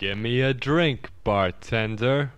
Give me a drink, bartender.